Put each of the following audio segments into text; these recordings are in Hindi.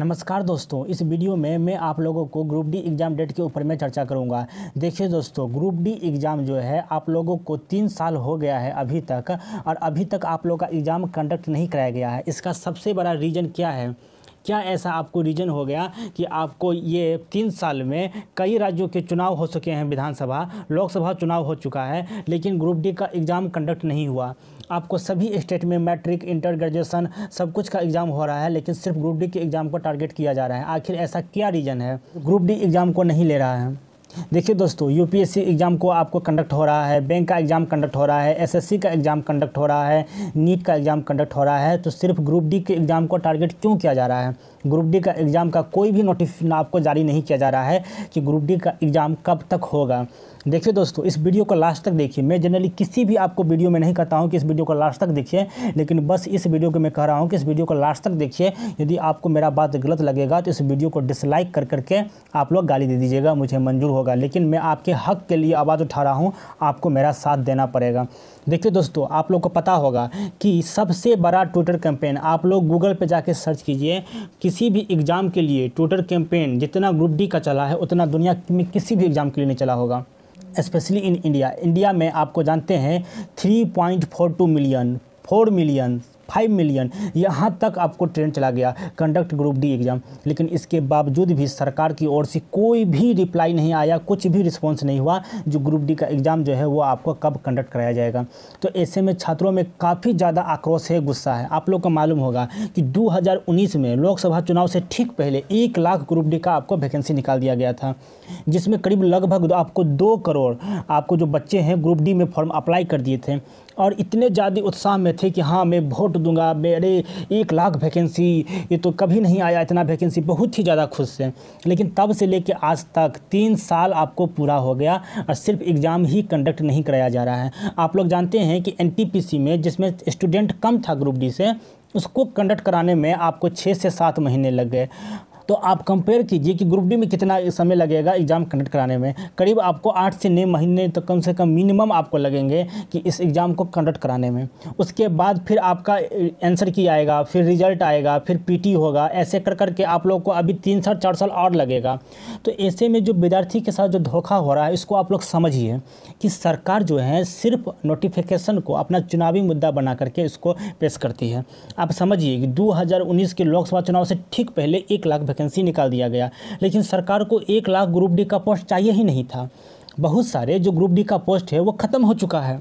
नमस्कार दोस्तों इस वीडियो में मैं आप लोगों को ग्रुप डी एग्ज़ाम डेट के ऊपर मैं चर्चा करूंगा देखिए दोस्तों ग्रुप डी एग्ज़ाम जो है आप लोगों को तीन साल हो गया है अभी तक और अभी तक आप लोगों का एग्ज़ाम कंडक्ट नहीं कराया गया है इसका सबसे बड़ा रीज़न क्या है क्या ऐसा आपको रीजन हो गया कि आपको ये तीन साल में कई राज्यों के चुनाव हो सके हैं विधानसभा लोकसभा चुनाव हो चुका है लेकिन ग्रुप डी का एग्ज़ाम कंडक्ट नहीं हुआ आपको सभी स्टेट में मैट्रिक इंटर ग्रेजुएसन सब कुछ का एग्ज़ाम हो रहा है लेकिन सिर्फ ग्रुप डी के एग्ज़ाम को टारगेट किया जा रहा है आखिर ऐसा क्या रीज़न है ग्रुप डी एग्ज़ाम को नहीं ले रहा है देखिए दोस्तों यूपीएससी एग्ज़ाम को आपको कंडक्ट हो रहा है बैंक का एग्ज़ाम कंडक्ट हो रहा है एसएससी का एग्ज़ाम कंडक्ट हो रहा है नीट का एग्ज़ाम कंडक्ट हो रहा है तो सिर्फ ग्रुप डी के एग्ज़ाम को टारगेट क्यों किया जा रहा है ग्रुप डी का एग्ज़ाम का कोई भी नोटिफिकेशन आपको जारी नहीं किया जा रहा है कि ग्रुप डी का एग्ज़ाम कब तक होगा देखिए दोस्तों इस वीडियो को लास्ट तक देखिए मैं जनरली किसी भी आपको वीडियो में नहीं कहता हूँ कि इस वीडियो को लास्ट तक देखिए लेकिन बस इस वीडियो को मैं कह रहा हूँ कि इस वीडियो को लास्ट तक देखिए यदि आपको मेरा बात गलत लगेगा तो इस वीडियो को डिसलाइक कर करके आप लोग गाली दे दीजिएगा मुझे मंजूर होगा लेकिन मैं आपके हक के लिए आवाज़ उठा रहा हूँ आपको मेरा साथ देना पड़ेगा देखिए दोस्तों आप लोग को पता होगा कि सबसे बड़ा ट्विटर कैंपेन आप लोग गूगल पर जाके सर्च कीजिए किसी भी एग्ज़ाम के लिए ट्विटर कैंपेन जितना ग्रुप डी का चला है उतना दुनिया में किसी भी एग्ज़ाम के लिए नहीं चला होगा स्पेशली इन इंडिया इंडिया में आपको जानते हैं 3.42 मिलियन 4 मिलियन फाइव मिलियन यहाँ तक आपको ट्रेंड चला गया कंडक्ट ग्रुप डी एग्ज़ाम लेकिन इसके बावजूद भी सरकार की ओर से कोई भी रिप्लाई नहीं आया कुछ भी रिस्पॉन्स नहीं हुआ जो ग्रुप डी का एग्ज़ाम जो है वो आपको कब कंडक्ट कराया जाएगा तो ऐसे में छात्रों में काफ़ी ज़्यादा आक्रोश है गुस्सा है आप लोग को मालूम होगा कि 2019 में लोकसभा चुनाव से ठीक पहले एक लाख ग्रुप डी का आपको वैकेंसी निकाल दिया गया था जिसमें करीब लगभग आपको दो करोड़ आपको जो बच्चे हैं ग्रुप डी में फॉर्म अप्लाई कर दिए थे और इतने ज़्यादा उत्साह में थे कि हाँ मैं वोट दूंगा मेरे एक लाख वैकेंसी ये तो कभी नहीं आया इतना वैकेंसी बहुत ही ज़्यादा खुश थे लेकिन तब से लेके आज तक तीन साल आपको पूरा हो गया और सिर्फ एग्ज़ाम ही कंडक्ट नहीं कराया जा रहा है आप लोग जानते हैं कि एन में जिसमें स्टूडेंट कम था ग्रुप डी से उसको कंडक्ट कराने में आपको छः से सात महीने लग गए तो आप कंपेयर कीजिए कि ग्रुप डी में कितना समय लगेगा एग्ज़ाम कंडक्ट कराने में करीब आपको आठ से नौ महीने तो कम से कम मिनिमम आपको लगेंगे कि इस एग्ज़ाम को कंडक्ट कराने में उसके बाद फिर आपका आंसर की आएगा फिर रिजल्ट आएगा फिर पी होगा ऐसे कर करके आप लोग को अभी तीन साल चार साल और लगेगा तो ऐसे में जो विद्यार्थी के साथ जो धोखा हो रहा है इसको आप लोग समझिए कि सरकार जो है सिर्फ नोटिफिकेशन को अपना चुनावी मुद्दा बना करके इसको पेश करती है आप समझिए कि 2019 के लोकसभा चुनाव से ठीक पहले एक लाख वैकेंसी निकाल दिया गया लेकिन सरकार को एक लाख ग्रुप डी का पोस्ट चाहिए ही नहीं था बहुत सारे जो ग्रुप डी का पोस्ट है वो ख़त्म हो चुका है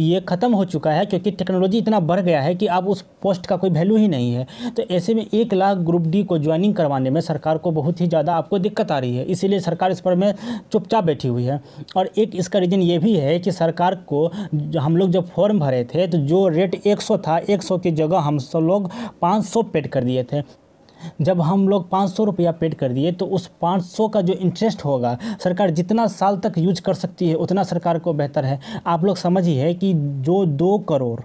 ये ख़त्म हो चुका है क्योंकि टेक्नोलॉजी इतना बढ़ गया है कि अब उस पोस्ट का कोई वैल्यू ही नहीं है तो ऐसे में एक लाख ग्रुप डी को ज्वाइनिंग करवाने में सरकार को बहुत ही ज़्यादा आपको दिक्कत आ रही है इसीलिए सरकार इस पर में चुपचाप बैठी हुई है और एक इसका रीज़न ये भी है कि सरकार को हम लोग जब फॉर्म भरे थे तो जो रेट एक था एक की जगह हम सब लोग पाँच पेड कर दिए थे जब हम लोग पाँच सौ रुपया पेड कर दिए तो उस पाँच सौ का जो इंटरेस्ट होगा सरकार जितना साल तक यूज कर सकती है उतना सरकार को बेहतर है आप लोग समझिए कि जो दो करोड़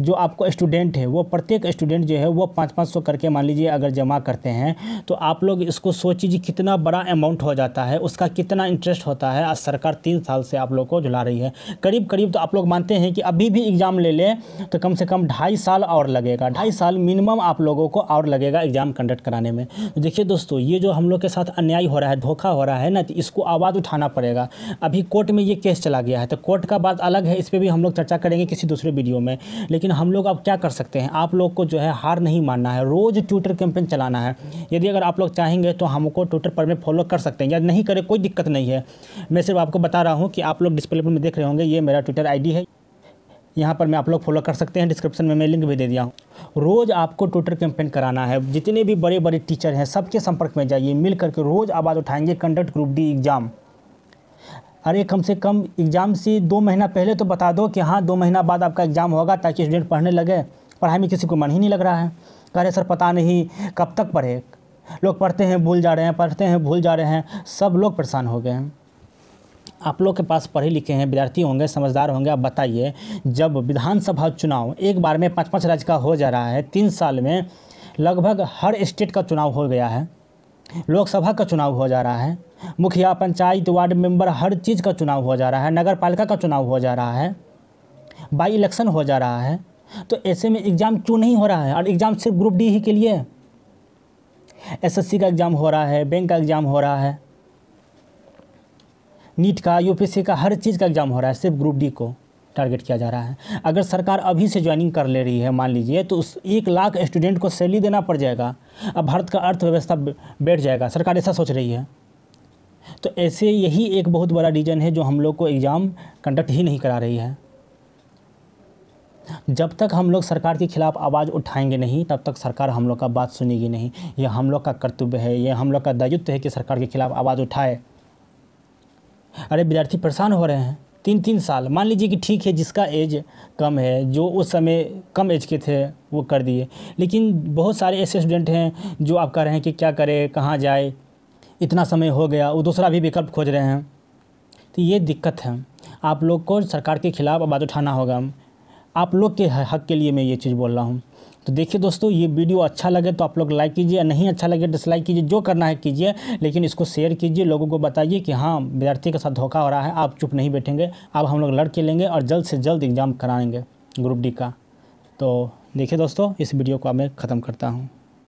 जो आपको स्टूडेंट है वो प्रत्येक स्टूडेंट जो है वो पाँच पाँच सौ करके मान लीजिए अगर जमा करते हैं तो आप लोग इसको सोचिए कितना बड़ा अमाउंट हो जाता है उसका कितना इंटरेस्ट होता है आज सरकार तीन साल से आप लोग को झुला रही है करीब करीब तो आप लोग मानते हैं कि अभी भी एग्ज़ाम ले लें तो कम से कम ढाई साल और लगेगा ढाई साल मिनिमम आप लोगों को और लगेगा एग्ज़ाम कंडक्ट कराने में देखिए दोस्तों ये जो हम लोग के साथ अन्याय हो रहा है धोखा हो रहा है ना तो इसको आवाज़ उठाना पड़ेगा अभी कोर्ट में ये केस चला गया है तो कोर्ट का बात अलग है इस पर भी हम लोग चर्चा करेंगे किसी दूसरे वीडियो में लेकिन लेकिन हम लोग अब क्या कर सकते हैं आप लोग को जो है हार नहीं मानना है रोज़ ट्विटर कैंपेन चलाना है यदि अगर आप लोग चाहेंगे तो हमको ट्विटर पर में फॉलो कर सकते हैं या नहीं करें कोई दिक्कत नहीं है मैं सिर्फ आपको बता रहा हूँ कि आप लोग डिस्प्ले पर देख रहे होंगे ये मेरा ट्विटर आई है यहाँ पर मैं आप लोग फॉलो कर सकते हैं डिस्क्रिप्शन में मैं लिंक भी दे दिया हूँ रोज़ आपको ट्विटर कैंपेन कराना है जितने भी बड़े बड़े टीचर हैं सबके संपर्क में जाइए मिल करके रोज़ आवाज़ उठाएंगे कंडक्ट ग्रुप डी एग्ज़ाम अरे कम से कम एग्ज़ाम से दो महीना पहले तो बता दो कि हाँ दो महीना बाद आपका एग्ज़ाम होगा ताकि स्टूडेंट पढ़ने लगे पढ़ाई में किसी को मन ही नहीं लग रहा है कह रहे सर पता नहीं कब तक पढ़े लोग पढ़ते हैं भूल जा रहे हैं पढ़ते हैं भूल जा रहे हैं सब लोग परेशान हो गए हैं आप लोग के पास पढ़े लिखे हैं विद्यार्थी होंगे समझदार होंगे आप बताइए जब विधानसभा चुनाव एक बार में पाँच पाँच राज्य का हो जा रहा है तीन साल में लगभग हर स्टेट का चुनाव हो गया है लोकसभा का चुनाव हो जा रहा है मुखिया पंचायत वार्ड मेंबर हर चीज़ का चुनाव हो जा रहा है नगर पालिका का चुनाव हो जा रहा है बाई इलेक्शन हो जा रहा है तो ऐसे में एग्ज़ाम क्यों नहीं हो रहा है और एग्ज़ाम सिर्फ ग्रुप डी ही के लिए एसएससी का एग्ज़ाम हो रहा है बैंक का एग्ज़ाम हो रहा है नीट का यूपीएससी का हर चीज़ का एग्ज़ाम हो रहा है सिर्फ ग्रुप डी को टारगेट किया जा रहा है अगर सरकार अभी से ज्वाइनिंग कर ले रही है मान लीजिए तो उस एक लाख स्टूडेंट को सैलरी देना पड़ जाएगा अब भारत का अर्थव्यवस्था बैठ जाएगा सरकार ऐसा सोच रही है तो ऐसे यही एक बहुत बड़ा रीज़न है जो हम लोग को एग्ज़ाम कंडक्ट ही नहीं करा रही है जब तक हम लोग सरकार के खिलाफ आवाज़ उठाएंगे नहीं तब तक सरकार हम लोग का बात सुनेगी नहीं यह हम लोग का कर्तव्य है यह हम लोग का दायित्व है कि सरकार के खिलाफ आवाज़ उठाए अरे विद्यार्थी परेशान हो रहे हैं तीन तीन साल मान लीजिए कि ठीक है जिसका एज कम है जो उस समय कम एज के थे वो कर दिए लेकिन बहुत सारे ऐसे स्टूडेंट हैं जो आप कह रहे हैं कि क्या करें कहाँ जाए इतना समय हो गया वो दूसरा भी विकल्प खोज रहे हैं तो ये दिक्कत है आप लोग को सरकार के खिलाफ आवाज़ उठाना होगा आप लोग के हक के लिए मैं ये चीज़ बोल रहा हूँ तो देखिए दोस्तों ये वीडियो अच्छा लगे तो आप लोग लाइक कीजिए नहीं अच्छा लगे डिसलाइक कीजिए जो करना है कीजिए लेकिन इसको शेयर कीजिए लोगों को बताइए कि हाँ विद्यार्थी के साथ धोखा हो रहा है आप चुप नहीं बैठेंगे अब हम लोग लड़के लेंगे और जल्द से जल्द एग्ज़ाम कराएंगे ग्रुप डी का तो देखिए दोस्तों इस वीडियो को अब मैं ख़त्म करता हूँ